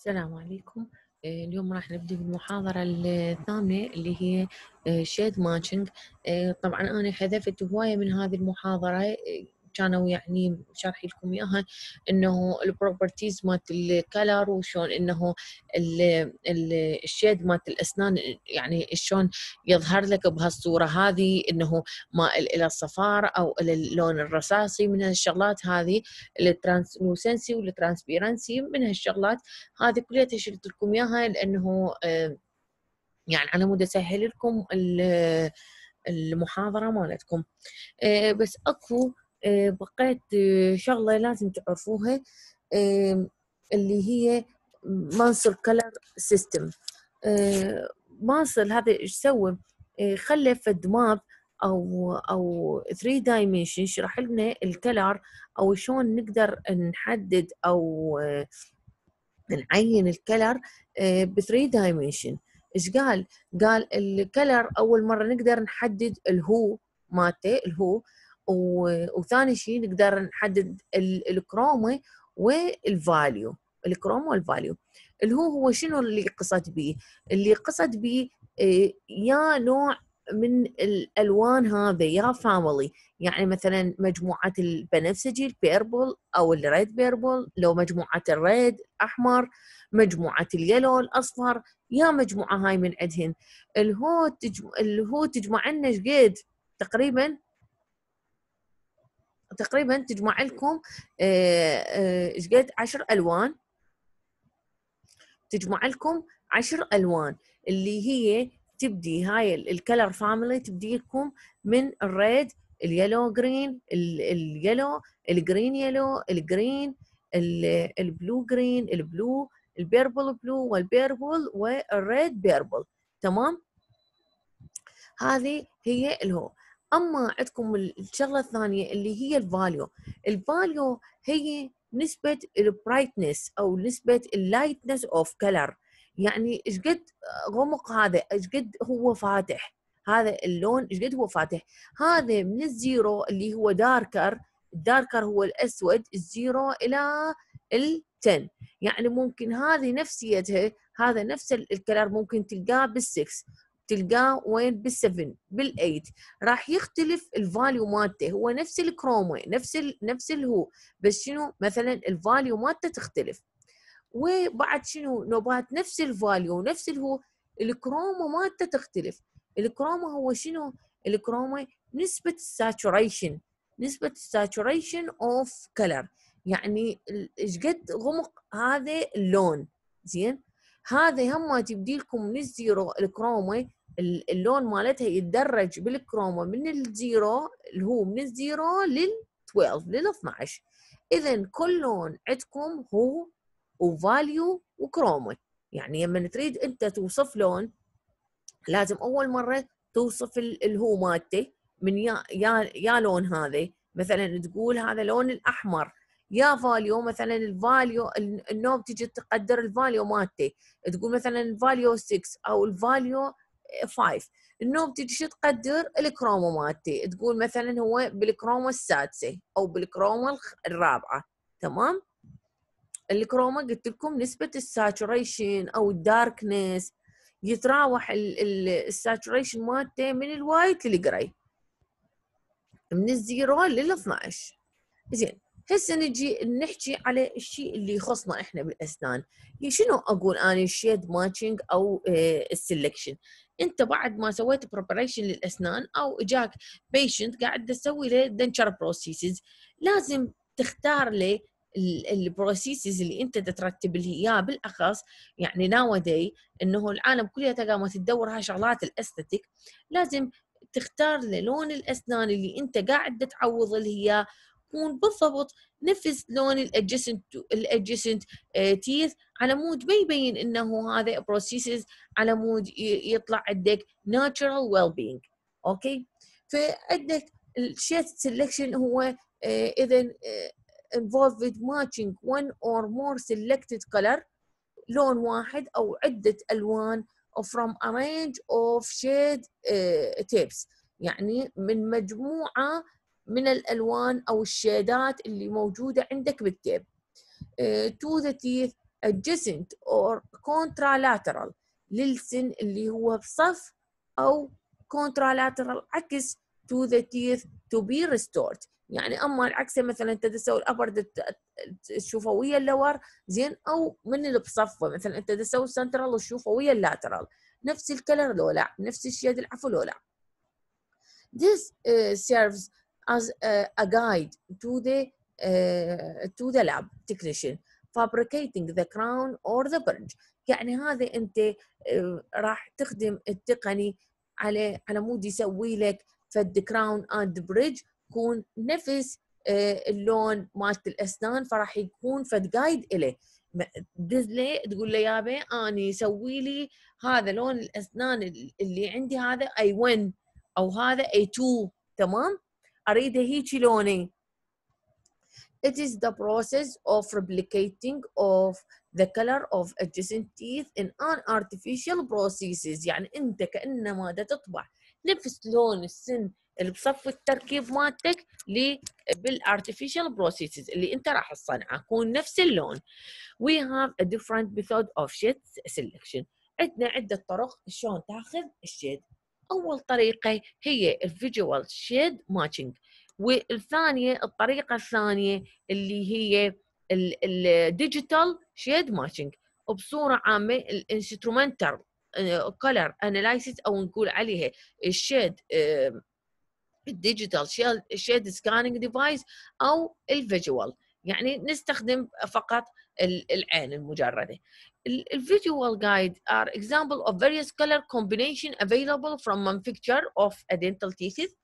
السلام عليكم آه، اليوم راح نبدأ بالمحاضرة الثامنة اللي هي شيد آه، ماتشنج آه، طبعا أنا حذفت هواية من هذه المحاضرة كانوا يعني شارحين لكم اياها انه البروبرتيز مالت الكلر وشون انه الشيد مالت الاسنان يعني شلون يظهر لك بهالصوره هذه انه مائل الى الصفار او الى اللون الرصاصي من هالشغلات هذه الترانسلوسنسي والترانسبيرنسي من هالشغلات هذه كلها شلت لكم اياها لانه يعني على مود اسهل لكم المحاضره مالتكم آه، بس اكو إيه، بقيت إيه، شغلة لازم تعرفوها إيه، اللي هي مانسل كلر سيستم مانسل هذا ايش سوى خلى فد ماب او او 3 دايمنشن شرح لنا الكلر او شلون نقدر نحدد او نعين الكلر ب 3 دايمنشن ايش قال؟ قال الكلر اول مره نقدر نحدد الهو مالته الهو وثاني شيء نقدر نحدد الكروما والفاليو الكروما والفاليو اللي هو هو شنو اللي قصد به اللي قصد به آه، يا نوع من الالوان هذا يا فاميلي يعني مثلا مجموعه البنفسجي البيربل او الريد بيربل لو مجموعه الريد احمر مجموعه اليلو الاصفر يا مجموعه هاي من عندهن الهو تجمع هو تجمع لنا شقد تقريبا تقريبا تجمع لكم آه، آه، ايش قد 10 الوان تجمع لكم 10 الوان اللي هي تبدي هاي الكلر فاميلي تبدي لكم من الريد اليلو جرين اليلو الجرين يلو الجرين البلو جرين البلو البيربل بلو والبيربل والريد بيربل تمام هذه هي الهو اما عندكم الشغله الثانيه اللي هي الفاليو الفاليو هي نسبه البرايتنس او نسبه اللايتنس اوف كلر يعني ايش قد غمق هذا ايش قد هو فاتح هذا اللون ايش قد هو فاتح هذا من الزيرو اللي هو داركر الداركر هو الاسود الزيرو الى ال10 يعني ممكن هذه نفسيتها هذا نفس الكلر ممكن تلقاه بال6 تلقاه وين بال7 بال8 راح يختلف الفاليو مالته هو نفس الكرومه نفس الـ نفس الهو بس شنو مثلا الفاليو مالته تختلف وبعد شنو نوبات نفس الفاليو نفس الهو الكرومه مالته تختلف الكرومه هو شنو الكرومه نسبة الساتوريشن نسبة الساتوريشن اوف كلر يعني ايش قد غمق هذا اللون زين هذا هم ما تبدي لكم من الزيرو الكرومه اللون مالتها يتدرج بالكروما من الزيرو اللي هو من الزيرو لل 12 لل 12 اذا كل لون عندكم هو وفاليو وكروما يعني لما تريد انت توصف لون لازم اول مره توصف اللي هو مالته من يا يا يا لون هذا مثلا تقول هذا لون الاحمر يا فاليو مثلا الفاليو النوم تجي تقدر الفاليو مالته تقول مثلا الفاليو 6 او الفاليو 5 النوب تجي تقدر الكرومو مالتي تقول مثلا هو بالكرومو السادسه او بالكرومو الرابعه تمام الكروما قلت لكم نسبه الساتوريشن او الداركنس يتراوح الساتوريشن مالته من الوايت للجراي من الزيرو لل 12 زين هسه نجي نحكي على الشيء اللي يخصنا احنا بالاسنان شنو اقول انا الشيد ماتشنج او السلكشن آه، انت بعد ما سويت بريبريشن للاسنان او اجاك بيشنت قاعد تسوي له دنشر بروسيسز لازم تختار له البروسيسز اللي انت تترتب لي اياه بالاخص يعني ناو داي انه العالم كلها قامت تدور هاي شغلات الاستاتيك لازم تختار للون الاسنان اللي انت قاعد تعوض اللي هي تكون بالضبط نفس لون الادجسنت الادجسنت تيث على مود ما يبين انه هذا بروسيسز على مود يطلع عندك ناتشرال ويل بينج اوكي فعندك الشيت سلكشن هو آه، اذا آه، involved matching one or more selected color لون واحد او عده الوان from a range of shade آه، tips يعني من مجموعه من الالوان او الشيدات اللي موجوده عندك بالتيب تو ذا تيث adjacent or contralateral للسن اللي هو بصف او contralateral عكس to the teeth to be restored يعني اما العكسه مثلا انت تسوي الابر ويا اللور زين او من بصفه مثلا انت تسوي السنترال الشفويه اللاترال نفس الكلر لولا نفس الشيد العفو لولا This uh, serves as a, a guide to the uh, to the lab technician fabricating the crown or the bridge يعني هذا انت آه، راح تخدم التقني على على مود يسوي لك فد كراون اند بريدج يكون نفس آه، اللون مالت الاسنان فراح يكون فد جايد له دزلي له تقول له بي اني سوي لي هذا لون الاسنان اللي عندي هذا اي 1 او هذا اي 2 تمام اريده هيجي لوني It is the process of replicating of the color of adjacent teeth in an artificial processes يعني انت كانما دا تطبع نفس لون السن اللي بصف التركيب مالتك بالارتفيشال بروسيسز اللي انت راح تصنعه يكون نفس اللون we have a different method of shade selection عندنا عده طرق شلون تاخذ الشيد اول طريقه هي الفيجوال شيد ماتشنج والثانيه الطريقه الثانيه اللي هي الديجيتال شيد ماتشنج بصوره عامه الانسترومنتال كولر اناليسيس او نقول عليها الشيد الديجيتال شيد سكاننج ديفايس او الفيجوال يعني نستخدم فقط العين المجردة. ال visual guide are example of various color combination available from manufacture of a dental teeth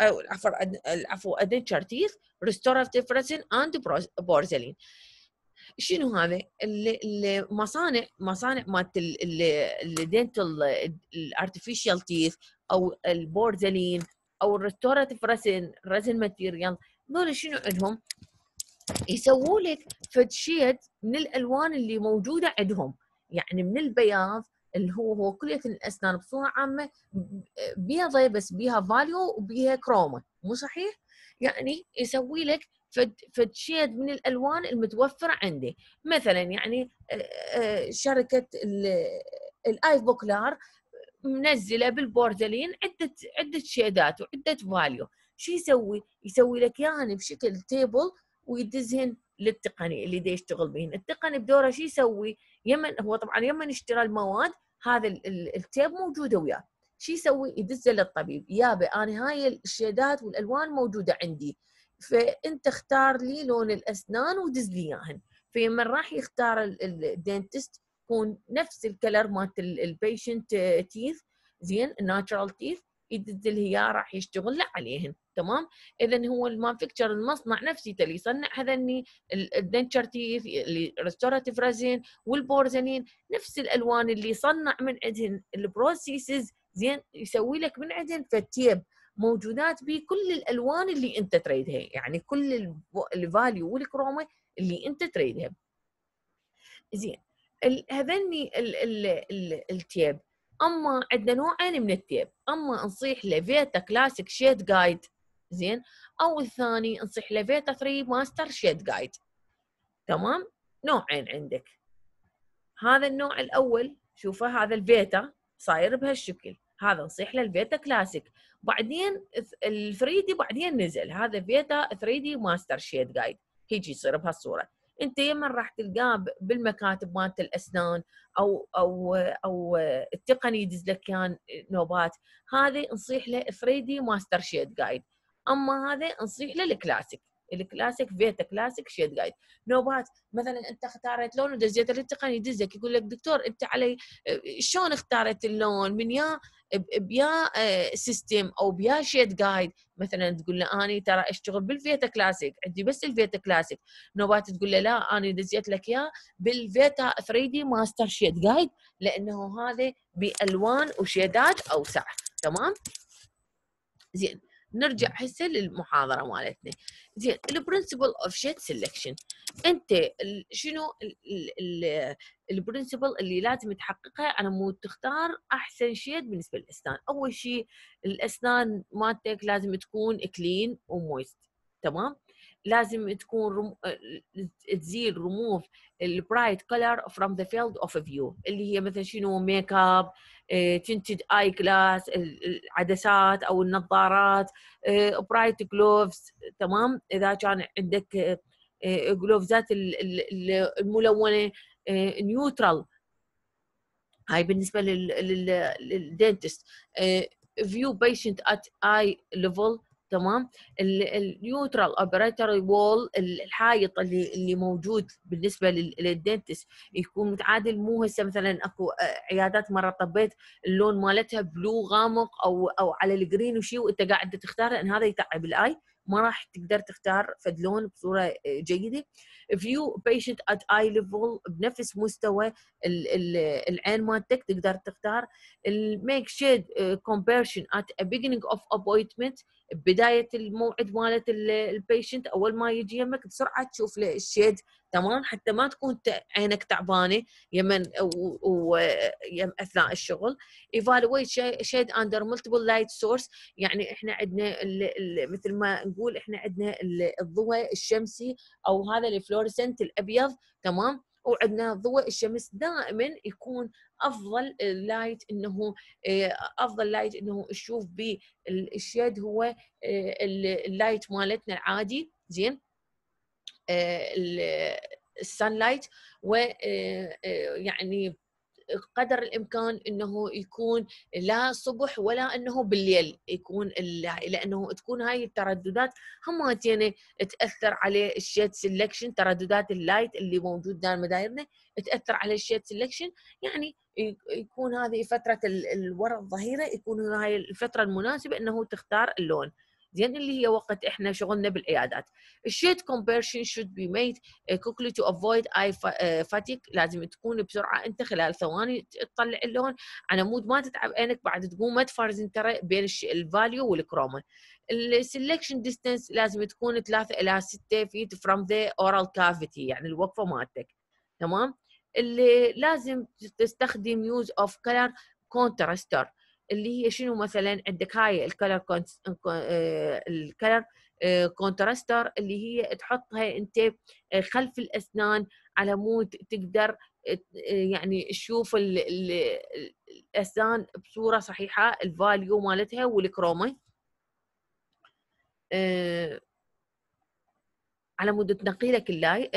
أو العفو العفو denture teeth, restorative resin and porcelain. شنو هذا؟ المصانع مصانع مالت الدنتال artificial teeth او البورزلين او restorative resin resin material دول شنو عندهم؟ يسووا لك فد من الالوان اللي موجوده عندهم يعني من البياض اللي هو هو كليه الاسنان بصوره عامه بيضه بس بيها فاليو وبيها كروما مو صحيح؟ يعني يسوي لك فد فد من الالوان المتوفره عنده مثلا يعني آه، آه، شركه الايف بوكلار منزله بالبوردلين عده عده شيدات وعده فاليو شو يسوي؟ يسوي لك يعني بشكل تيبل ويدزهن للتقني اللي دا يشتغل بهن التقني بدوره شو يسوي يمن هو طبعا يمن اشترى المواد هذا التيب موجوده وياه شو يسوي يدزه للطبيب يابا انا هاي الشيدات والالوان موجوده عندي فانت اختار لي لون الاسنان ودز لي اياهن فيما راح يختار الدنتست يكون نفس الكلر مالت البيشنت تيث آه، زين الناتشرال تيث يدز الهيا راح يشتغل عليهن تمام اذا هو المانفكتشر المصنع نفسي اللي يصنع هذني الدنتشر تيث الريستوراتيف رزين والبورزنين نفس الالوان اللي يصنع من عندهن البروسيسز زين يسوي لك من عندهن فتيب موجودات به كل الالوان اللي انت تريدها يعني كل الفاليو والكرومه اللي انت تريدها زين هذني التيب اما عندنا نوعين من التيب اما نصيح لفيتا كلاسيك شيد جايد زين او الثاني نصيح لفيتا 3 ماستر شيد جايد تمام نوعين عندك هذا النوع الاول شوفه هذا الفيتا صاير بهالشكل هذا نصيح للفيتا كلاسيك بعدين ال 3 دي بعدين نزل هذا فيتا 3 دي ماستر شيد جايد هيجي يصير بهالصوره انت من راح تلقاه بالمكاتب مالت الاسنان او او او التقني يدز لك نوبات هذه نصيح له فريدي ماستر شيد جايد اما هذا نصيح له الكلاسيك الكلاسيك فيتا كلاسيك شيد جايد نوبات مثلا انت اختارت لون ودزيت التقني يدزك يقول لك دكتور انت علي آه، شلون اختارت اللون من يا بيا سيستم آه، او بيا شيت جايد مثلا تقول له اني ترى اشتغل بالفيتا كلاسيك عندي بس الفيتا كلاسيك نوبات تقول له لا اني دزيت لك اياه بالفيتا 3 دي ماستر شيت جايد لانه هذا بالوان وشيدات اوسع تمام زين نرجع هسه للمحاضره مالتنا زين البرنسبل اوف شيت سيلكشن انت شنو البرنسبل اللي لازم تحققها انا مو تختار احسن شيت بالنسبه للاسنان اول شيء الاسنان مالتك لازم تكون كلين ومويست تمام لازم تكون رم... آه، تزيل ريموف البرايت كلر فروم ذا فيلد اوف فيو اللي هي مثلا شنو ميك اب تنتد اي كلاس العدسات او النظارات برايت آه، جلوفز تمام اذا كان عندك جلوفزات آه، الملونه نيوترال هاي بالنسبه للدنتست فيو بيشنت ات اي ليفل تمام النيوترال اوبريتوري وول الحائط اللي اللي موجود بالنسبه للدنتس يكون متعادل مو هسه مثلا اكو آه، عيادات مره طبيت اللون مالتها بلو غامق او او على الجرين وشي وانت قاعد تختار لان هذا يتعب الاي ما راح تقدر تختار فد لون بصوره آه، جيده فيو بيشنت ات اي ليفل بنفس مستوى العين مالتك تقدر تختار الميك شيد كومبيرشن ات ا اوف ابوينتمنت بداية الموعد مالت البيشنت اول ما يجي يمك بسرعه تشوف له الشيد تمام حتى ما تكون عينك تعبانه يمن ويم اثناء الشغل ايفالويت شيد اندر ملتيبل لايت سورس يعني احنا عندنا مثل ما نقول احنا عندنا الضوء الشمسي او هذا الفلورسنت الابيض تمام وعندنا ضوء الشمس دائما يكون افضل لايت انه آه، افضل لايت انه تشوف به الشيد هو آه، اللايت مالتنا العادي زين السان لايت ويعني قدر الامكان انه يكون لا صبح ولا انه بالليل يكون لانه تكون هاي الترددات يعني تاثر على الشيت سلكشن ترددات اللايت اللي موجود دايما دايرنا تاثر على الشيت سلكشن يعني يكون هذه فتره الورا الظهيره يكون هاي الفتره المناسبه انه تختار اللون زين اللي هي وقت احنا شغلنا بالعيادات الشيت كومبرشن شود بي ميد كوكلي تو افويد اي فاتيك لازم تكون بسرعه انت خلال ثواني تطلع اللون على مود ما تتعب عينك بعد تقوم ما تفرز انت بين الفاليو والكروما السلكشن ديستنس لازم تكون 3 الى 6 فيت فروم ذا اورال كافيتي يعني الوقفه مالتك تمام اللي لازم تستخدم يوز اوف كلر كونتراستر اللي هي شنو مثلا عندك هاي الكلر الكلر كونتراستر اللي هي تحطها انت آه، خلف الاسنان على مود تقدر آه، يعني تشوف الاسنان بصوره صحيحه الفاليو مالتها والكروما آه، على مود تنقي لك اللاي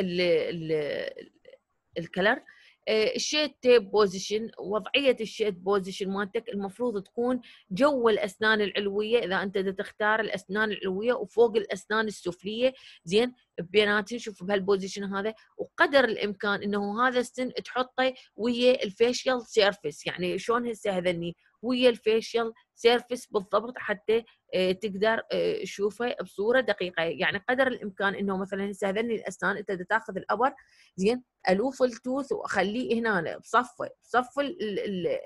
الكلر الشيت تيب بوزيشن وضعيه الشيت بوزيشن مالتك المفروض تكون جو الاسنان العلويه اذا انت تختار الاسنان العلويه وفوق الاسنان السفليه زين بيناتهم شوف بهالبوزيشن هذا وقدر الامكان انه هذا السن تحطه ويا الفيشيال سيرفيس يعني شلون هسه هذني ويا الفيشل سيرفيس بالضبط حتى آه، تقدر آه، تشوفه بصوره دقيقه يعني قدر الامكان انه مثلا هسه هذني الاسنان انت تاخذ الابر زين الوف التوث واخليه هنا بصفه بصف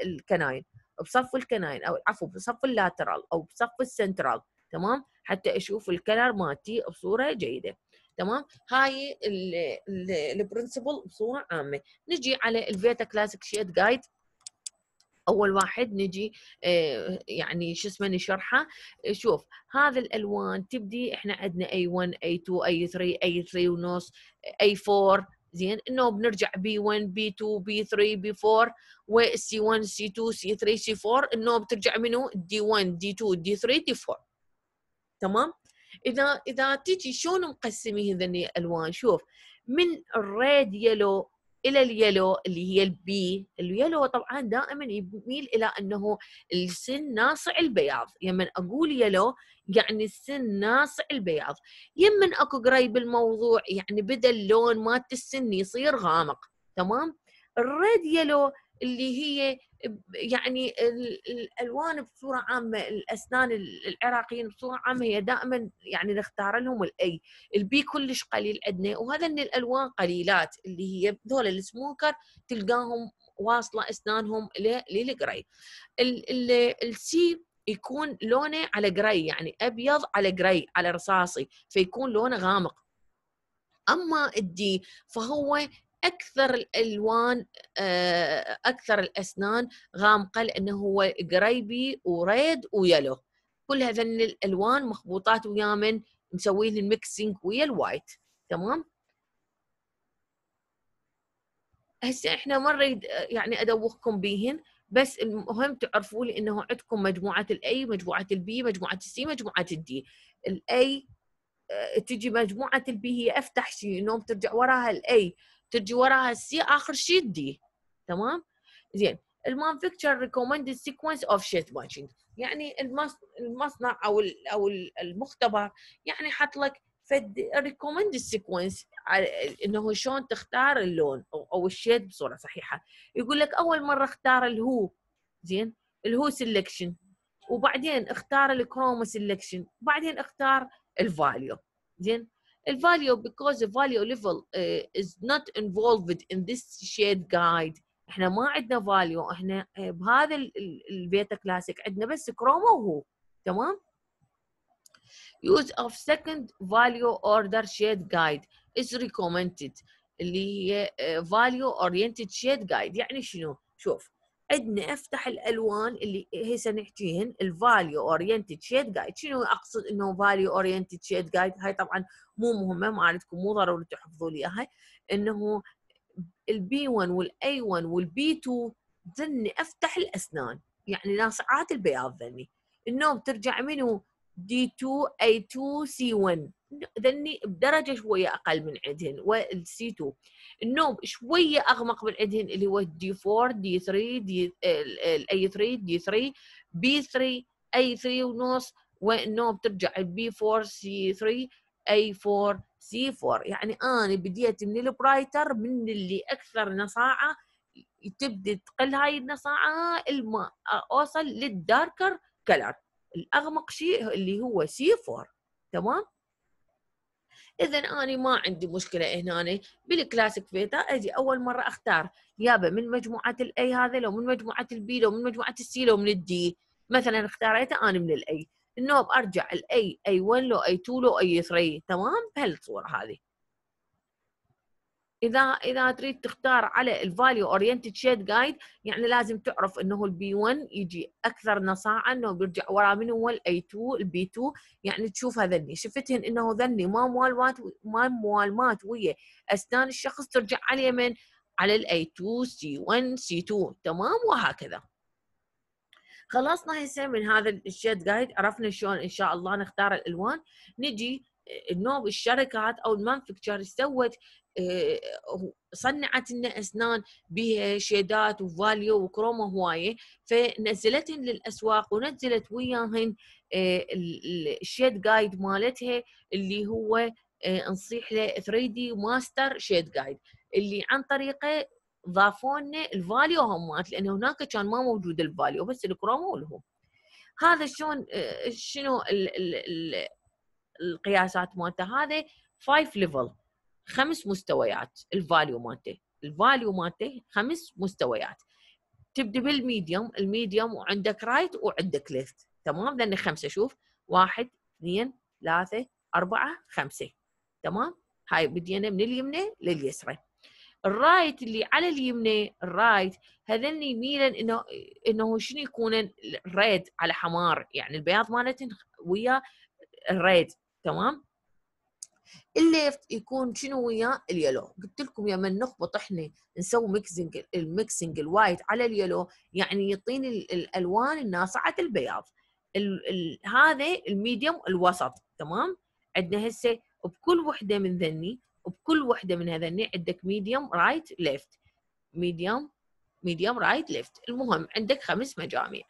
الكناين بصف الكناين او عفوا بصف اللاترال او بصف السنترال تمام حتى اشوف الكلر مالتي بصوره جيده تمام هاي البرنسبل بصوره عامه نجي على الفيتا كلاسيك شيد جايد اول واحد نجي آه، يعني شو اسمه نشرحه شوف هذا الالوان تبدي احنا عندنا اي 1 اي 2 اي 3 اي 3 ونص اي 4 زين انه بنرجع بي 1 بي 2 بي 3 بي 4 وسي 1 سي 2 سي 3 سي 4 انه بترجع منو دي 1 دي 2 دي 3 دي 4 تمام اذا اذا تجي شلون مقسمين هذني الالوان شوف من الريد يلو الى اليلو اللي هي البي اليلو طبعا دائما يميل الى انه السن ناصع البياض يمن اقول يلو يعني السن ناصع البياض يمن اكو قريب الموضوع يعني بدا اللون مالت السن يصير غامق تمام الريد يلو اللي هي يعني الالوان بصوره عامه الاسنان العراقيين بصوره عامه هي دائما يعني نختار لهم الاي البي كلش قليل عندنا وهذا ان الالوان قليلات اللي هي ذول السموكر تلقاهم واصله اسنانهم للجراي السي يكون لونه على جراي يعني ابيض على جراي على رصاصي فيكون لونه غامق اما الدي فهو اكثر الالوان آه، اكثر الاسنان غامقه لانه هو قريبي وريد ويلو كل هذين الالوان مخبوطات ويا من مسوين الميكسينج ويا الوايت تمام هسه احنا ما نريد يعني ادوخكم بيهن بس المهم تعرفوا لي انه عندكم مجموعه الاي مجموعه البي مجموعه السي مجموعه الدي الاي آه، تجي مجموعه البي هي افتح شيء انهم ترجع وراها الاي تجي وراها السي اخر شيء الدي تمام زين المانفكتشر ريكومندد سيكونس اوف شيت ماتشنج يعني المصنع او او المختبر يعني حط لك فد ريكومند سيكونس انه شلون تختار اللون او الشيت بصوره صحيحه يقول لك اول مره اختار الهو زين الهو سيلكشن وبعدين اختار الكروما سيلكشن وبعدين اختار الفاليو زين الفاليو because the value level uh, is not involved in this shared guide احنا ما عندنا فاليو احنا بهذا البيتا كلاسيك عندنا بس كروما وهو تمام use of second value order shared guide is recommended اللي هي value oriented shared guide يعني شنو شوف عندنا افتح الالوان اللي هسه نحكيهن الفاليو اورينتد شيد جايد شنو اقصد انه فاليو اورينتد شيد جايد هاي طبعا مو مهمه ما عندكم مو ضروري تحفظوا لي اياها انه البي 1 والاي 1 والبي 2 ذني افتح الاسنان يعني ناصعات البياض ذني النوم ترجع منه دي 2 اي 2 سي 1 ذني بدرجه شويه اقل من عندهن والسي 2 النوم شويه اغمق من عندهن اللي هو دي 4 دي 3 دي الاي 3 دي 3 بي 3 اي 3 ونص والنوم ترجع البي 4 سي 3 اي 4 سي 4 يعني انا بديت من البرايتر من اللي اكثر نصاعه تبدي تقل هاي النصاعه الما اوصل للداركر كلر الاغمق شيء اللي هو سي 4 تمام اذا انا ما عندي مشكله هنا بالكلاسيك فيتا اجي اول مره اختار يابا من مجموعه الاي هذا لو من مجموعه البي لو من مجموعه السي لو من الدي مثلا اختاريته انا من الاي النوب ارجع الاي اي 1 لو اي 2 لو اي 3 تمام بهالصوره هذه اذا اذا تريد تختار على الفاليو اورينتد شيد جايد يعني لازم تعرف انه البي 1 يجي اكثر نصاعه انه بيرجع ورا من هو الاي 2 البي 2 يعني تشوف هذني شفتهن انه ذني ما موالمات ما موالمات ويا اسنان الشخص ترجع على من على الاي 2 سي 1 سي 2 تمام وهكذا خلصنا هسه من هذا الشيت جايد عرفنا شلون ان شاء الله نختار الالوان نجي النوب الشركات او المانفكتشر سوت آه، صنعت لنا اسنان بها شيدات وفاليو وكروما هوايه فنزلتهن للاسواق ونزلت وياهن آه، الشيد جايد مالتها اللي هو آه، نصيح له 3 دي ماستر شيد جايد اللي عن طريقه ضافوا لنا الفاليو همات لان هناك كان ما موجود الفاليو بس الكروم والهو هذا شلون شنو ال ال القياسات مالته هذا فايف ليفل خمس مستويات الفاليو مالته الفاليو مالته خمس مستويات تبدا بالميديوم الميديوم وعندك رايت وعندك ليفت تمام لان خمسه شوف واحد اثنين ثلاثه اربعه خمسه تمام هاي بدينا من اليمنى لليسرى الرايت اللي على اليمنى الرايت هذني يميلن انه انه شنو يكون الريد على حمار يعني البياض مالتهن ويا الريد تمام الليفت يكون شنو وياه اليلو قلت لكم يا من نخبط احنا نسوي ميكسنج الميكسنج الوايت على اليلو يعني يعطيني الالوان الناصعه البياض ال ال هذا الميديوم الوسط تمام عندنا هسه بكل وحده من ذني وبكل وحده من هذني عندك ميديوم رايت ليفت ميديوم ميديوم رايت ليفت المهم عندك خمس مجاميع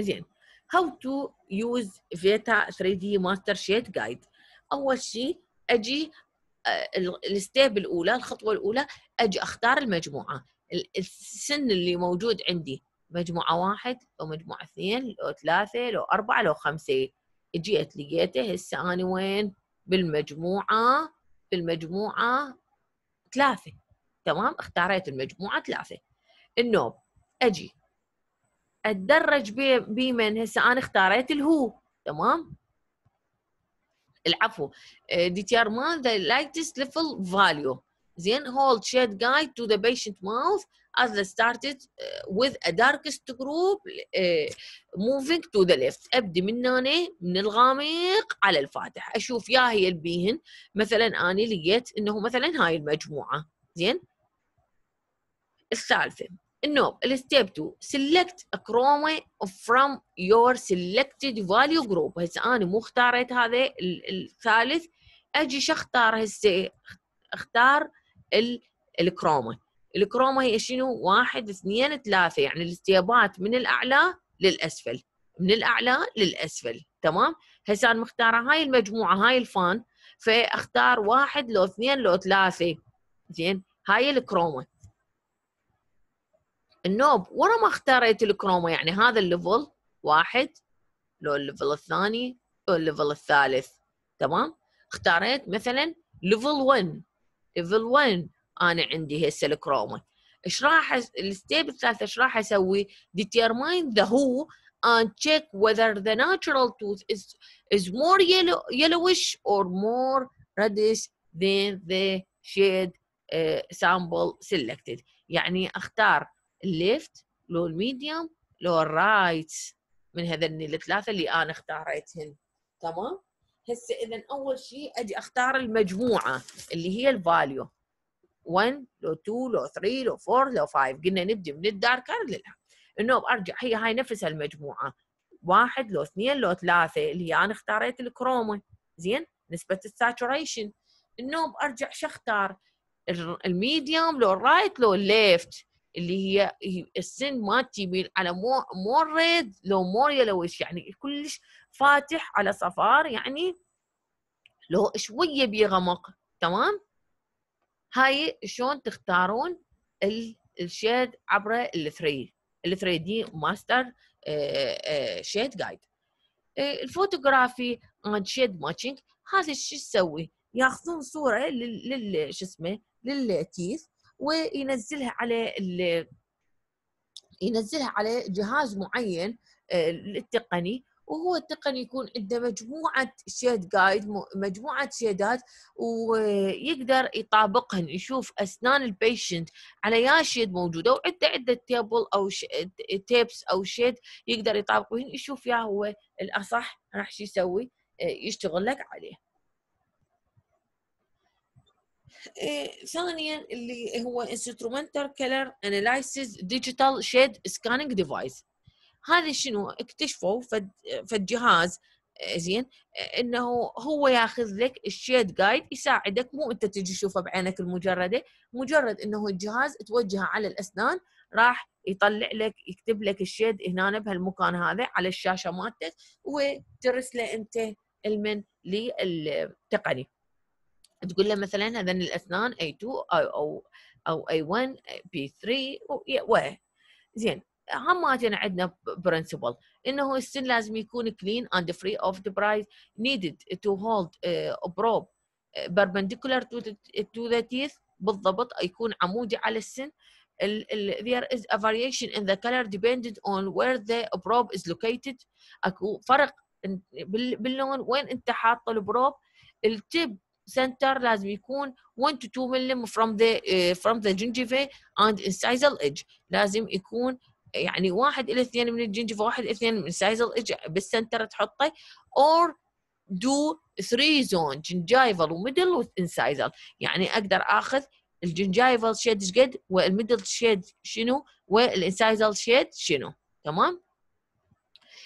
زين how to use Veta 3D master sheet guide اول شيء اجي آه، الستيب الاولى الخطوه الاولى اجي اختار المجموعه السن اللي موجود عندي مجموعه واحد أو مجموعه اثنين لو ثلاثه لو اربعه لو خمسه جيت لقيته هسه انا وين بالمجموعه بالمجموعه ثلاثه تمام اختاريت المجموعه ثلاثه النوب اجي اتدرج بمن هسه انا اختاريت الهو تمام العفو آه، ديتيار ذا لايتست ليفل فاليو زين هولد شيد جايد تو ذا بيشنت ماوث از ذا ستارتد وذ ا داركست جروب موفينج تو ذا ليفت ابدي من هنا من الغامق على الفاتح اشوف يا هي البيهن مثلا اني لقيت انه مثلا هاي المجموعه زين السالفه النوب الستيب 2 سيلكت a فروم يور سيلكتد فاليو جروب هسه انا مو اختاريت هذا الثالث اجي شو اختار هسه اختار الكروما الكروما هي شنو واحد اثنين ثلاثة يعني الاستيابات من الاعلى للاسفل من الاعلى للاسفل تمام هسه انا مختاره هاي المجموعه هاي الفان فاختار واحد لو اثنين لو ثلاثة زين هاي الكروما النوب ورا ما اختاريت الكروما يعني هذا الليفل واحد لو الليفل الثاني لو الليفل الثالث تمام اختاريت مثلا ليفل 1 ليفل 1 انا عندي هسه الكروما ايش راح الستيب الثالث ايش راح اسوي ديتيرماين ذا هو and check whether the natural tooth is is more yellow, yellowish or more reddish than the shade uh, sample selected يعني اختار الليفت لو الميديوم لو الرايت من هذني الثلاثه اللي انا اختاريتهن تمام هسه اذا اول شيء اجي اختار المجموعه اللي هي الفاليو 1 لو 2 لو 3 لو 4 لو 5 قلنا نبدي من الداركر لل النوب ارجع هي هاي نفس المجموعه واحد لو اثنين لو ثلاثه اللي انا اختاريت الكروما زين نسبه الساتوريشن النوب ارجع شو اختار الميديوم لو الرايت لو الليفت اللي هي السن ما تجيبين على مور مور ريد لو مور يلوش يعني كلش فاتح على صفار يعني لو شويه بيغمق تمام هاي شلون تختارون الشيد عبر الثري الثري دي ماستر آه، آه، شيد جايد آه، الفوتوغرافي اند شيد ماتشنج هذا شو تسوي ياخذون صوره لل شو اسمه للتيث وينزلها على ينزلها على جهاز معين آه، التقني وهو التقني يكون عنده مجموعة شيد جايد مجموعة شيدات ويقدر يطابقهن يشوف أسنان البيشنت على يا شيد موجودة وعنده عدة تيبل أو تيبس أو شيد يقدر يطابقهن يشوف يا هو الأصح راح شو يسوي آه، يشتغل لك عليه آه، ثانيا اللي هو instrumental color analysis digital shade scanning device هذا شنو اكتشفوا فد الجهاز آه، زين آه، انه هو ياخذ لك الشيد جايد يساعدك مو انت تجي تشوفه بعينك المجرده مجرد انه الجهاز توجهه على الاسنان راح يطلع لك يكتب لك الشيد هنا بهالمكان هذا على الشاشه مالتك وترسله انت المن للتقني تقول له مثلا هذا الاسنان A2 او او او A1 B3 و زين عامة عندنا برنسبل انه السن لازم يكون كلين اند فري اوف ذا برايز نيدد تو هولد بروب تو تو ذا تيث بالضبط يكون عمودي على السن there is a variation in the color dependent on where the probe is located اكو فرق باللون وين انت حاطه البروب التب center لازم يكون 1 to 2 ملم from the uh, from the gingiva and incisal edge لازم يكون يعني واحد الى اثنين من الجنجفه واحد الى اثنين من incisal edge بالسنتر تحطه اور دو ثري زون جنجايفل وميدل incisal يعني اقدر اخذ الجنجايفل شيد ايش قد والميدل شيد شنو والانسايزل شيد شنو تمام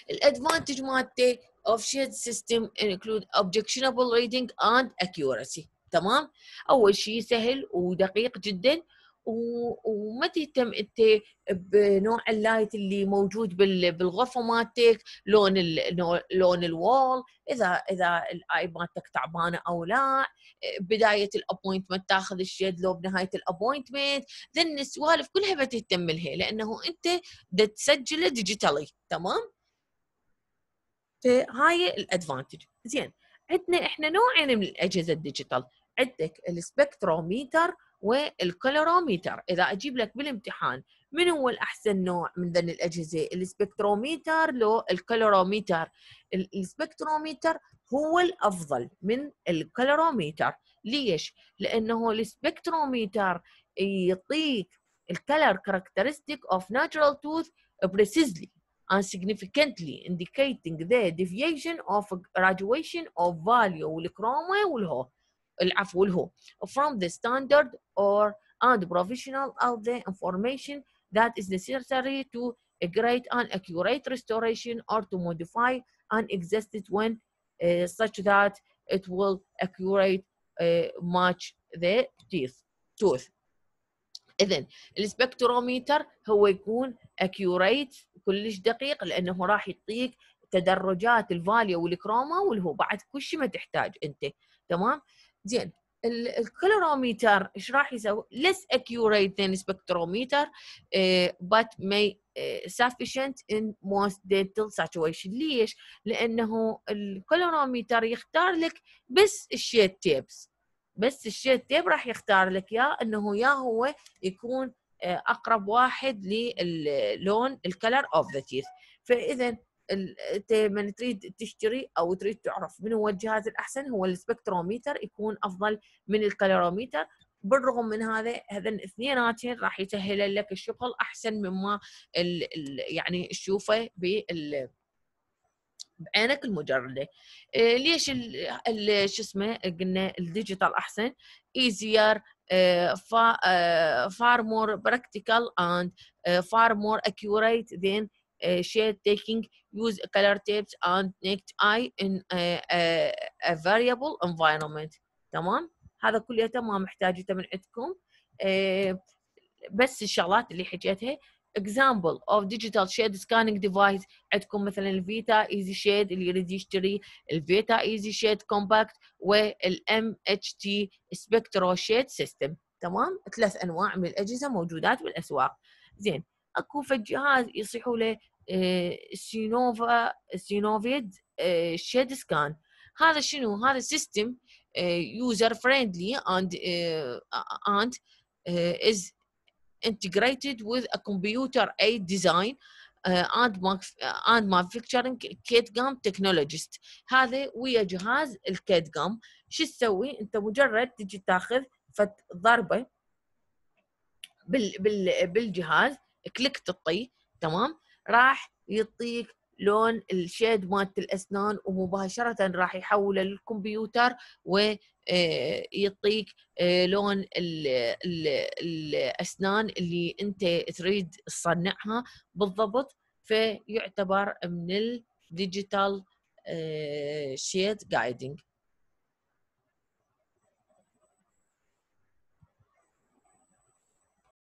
الادفانتج مالته of shared system include objectionable reading and accuracy تمام اول شيء سهل ودقيق جدا وما تهتم انت بنوع اللايت اللي موجود بالغرفه مالتك لون ال لون الوول اذا اذا الاي مالتك تعبانه او لا بدايه الابوينتمنت تاخذ الشيد لو بنهايه الابوينتمنت ذن السوالف كلها ما تهتم لها لانه انت تسجله ديجيتالي تمام فهاي الادفانتج زين عندنا احنا نوعين من الاجهزه الديجيتال عندك السبكتروميتر والكلوروميتر اذا اجيب لك بالامتحان من هو الاحسن نوع من ذن الاجهزه السبكتروميتر لو الكلوروميتر السبكتروميتر هو الافضل من الكلوروميتر ليش لانه السبكتروميتر يعطيك الكلر كاركترستيك اوف ناتشرال توث بريسيزلي and significantly indicating the deviation of graduation of value والكرومة والهو العفو والهو from the standard or and professional of the information that is necessary to a great and accurate restoration or to modify an existed one uh, such that it will accurate uh, match the teeth tooth إذن السبكتروميتر هو يكون accurate كلش دقيق لانه راح يعطيك تدرجات الفاليو والكروما هو بعد كل شيء ما تحتاج انت تمام زين الكلوروميتر ايش راح يسوي؟ less accurate than spectrometer آه، but may آه، sufficient in most dental ليش؟ لانه الكلوروميتر يختار لك بس الشيت تيبس بس الشيت تيب راح يختار لك يا انه يا هو يكون اقرب واحد للون الكلر اوف ذا تيث فاذا انت من تريد تشتري او تريد تعرف من هو الجهاز الاحسن هو السبكتروميتر يكون افضل من الكالوروميتر بالرغم من هذا هذا الاثنيناتين راح يسهل لك الشغل احسن مما الـ الـ يعني تشوفه بال بعينك المجرده إيه، ليش شو اسمه قلنا الديجيتال احسن ايزير far, more practical and far more accurate than shade taking use color tapes and naked eye in a, a variable environment تمام هذا كليته ما محتاجته من عندكم بس الشغلات اللي حكيتها example of digital shade scanning device عندكم مثلا الفيتا ايزي شيد اللي يريد يشتري الفيتا ايزي شيد كومباكت والام اتش تي سبكترو شيد سيستم تمام ثلاث انواع من الاجهزه موجودات بالاسواق زين اكو في الجهاز يصيحوا له سينوفا سينوفيد شيد سكان هذا شنو هذا سيستم يوزر فريندلي اند اند is integrated with a computer aid design uh, and uh, manufacturing كيت جام تكنولوجيست هذا ويا جهاز الكيت جام شو تسوي انت مجرد تجي تاخذ فت ضربه بال بال بالجهاز كليك تطي تمام راح يعطيك لون الشيد مالت الاسنان ومباشره راح يحوله للكمبيوتر آه، يعطيك آه، لون الاسنان اللي انت تريد تصنعها بالضبط فيعتبر من الديجيتال شيت جايدنج